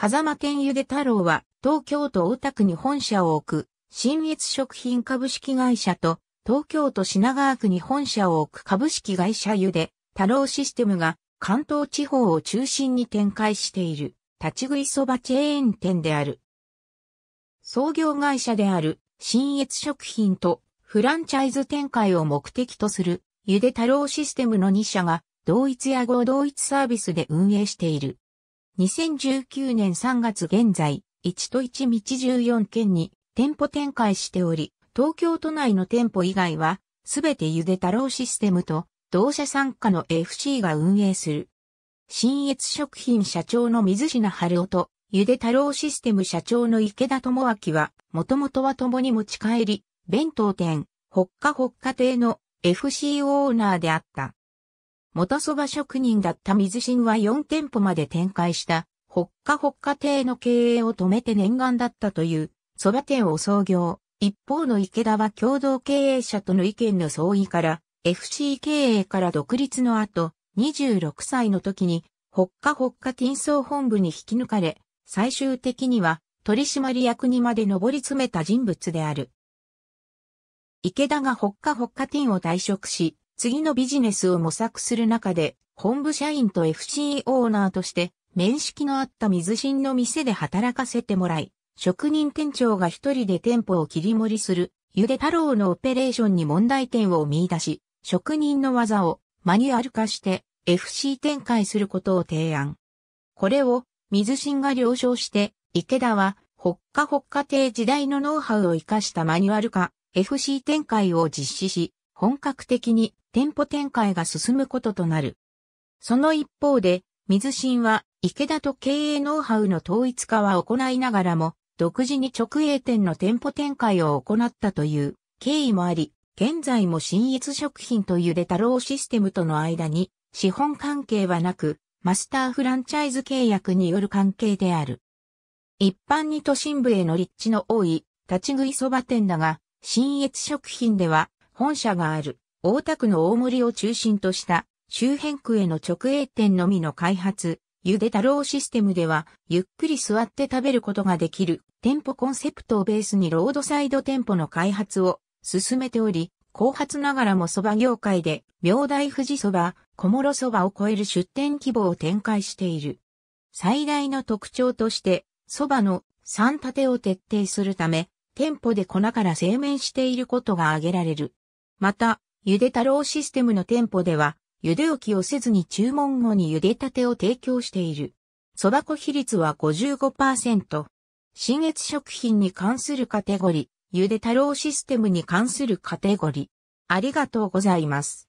狭間県ゆで太郎は、東京都大田区に本社を置く、新越食品株式会社と、東京都品川区に本社を置く株式会社ゆで、太郎システムが、関東地方を中心に展開している、立ち食いそばチェーン店である。創業会社である、新越食品と、フランチャイズ展開を目的とする、ゆで太郎システムの2社が、同一や合同一サービスで運営している。2019年3月現在、1と1道14県に店舗展開しており、東京都内の店舗以外は、すべてゆで太郎システムと、同社参加の FC が運営する。新越食品社長の水品春夫と、ゆで太郎システム社長の池田智明は、もともとは共に持ち帰り、弁当店、かほっか亭の FC オーナーであった。元蕎麦職人だった水新は4店舗まで展開した、ほっかほっか亭の経営を止めて念願だったという、蕎麦店を創業。一方の池田は共同経営者との意見の相違から、FC 経営から独立の後、26歳の時に、ほっかほっかティンソー本部に引き抜かれ、最終的には取締役にまで上り詰めた人物である。池田がほっかほっかティンを退職し、次のビジネスを模索する中で、本部社員と FC オーナーとして、面識のあった水新の店で働かせてもらい、職人店長が一人で店舗を切り盛りする、ゆで太郎のオペレーションに問題点を見出し、職人の技をマニュアル化して FC 展開することを提案。これを水新が了承して、池田は、かほっか亭時代のノウハウを活かしたマニュアル化、FC 展開を実施し、本格的に店舗展開が進むこととなる。その一方で、水新は池田と経営ノウハウの統一化は行いながらも、独自に直営店の店舗展開を行ったという経緯もあり、現在も新越食品とゆで太郎システムとの間に資本関係はなく、マスターフランチャイズ契約による関係である。一般に都心部への立地の多い立ち食いそば店だが、新越食品では本社がある大田区の大森を中心とした周辺区への直営店のみの開発、ゆで太郎システムでは、ゆっくり座って食べることができる店舗コンセプトをベースにロードサイド店舗の開発を進めており、後発ながらも蕎麦業界で、明大富士蕎麦、小諸蕎麦を超える出店規模を展開している。最大の特徴として、蕎麦の3立てを徹底するため、店舗で粉から製麺していることが挙げられる。また、ゆで太郎システムの店舗では、ゆで置きをせずに注文後にゆでたてを提供している。そば粉比率は55%。新越食品に関するカテゴリー、ゆで太郎システムに関するカテゴリー。ありがとうございます。